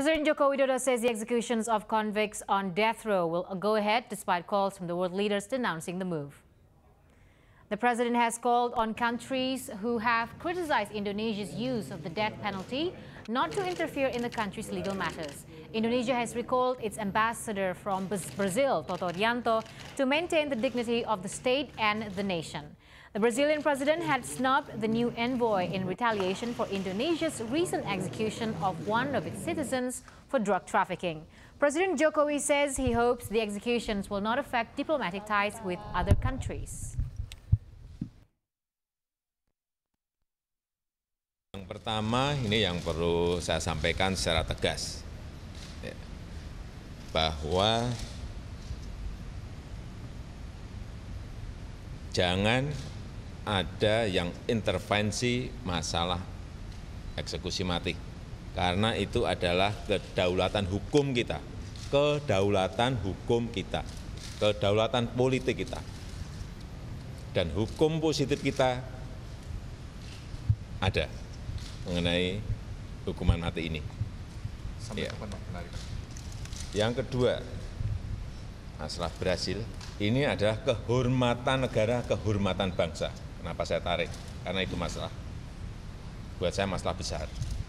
President Joko Widodo says the executions of convicts on death row will go ahead despite calls from the world leaders denouncing the move. The president has called on countries who have criticized Indonesia's use of the death penalty not to interfere in the country's legal matters. Indonesia has recalled its ambassador from Brazil, Toto Rianto, to maintain the dignity of the state and the nation. The Brazilian president had snubbed the new envoy in retaliation for Indonesia's recent execution of one of its citizens for drug trafficking. President Jokowi says he hopes the executions will not affect diplomatic ties with other countries. pertama ini yang perlu saya sampaikan secara tegas ya. bahwa jangan ada yang intervensi masalah eksekusi mati karena itu adalah kedaulatan hukum kita, kedaulatan hukum kita, kedaulatan politik kita. Dan hukum positif kita ada mengenai hukuman mati ini. ya. Yang kedua, masalah Brasil, ini adalah kehormatan negara, kehormatan bangsa. Kenapa saya tarik? Karena itu masalah. Buat saya masalah besar.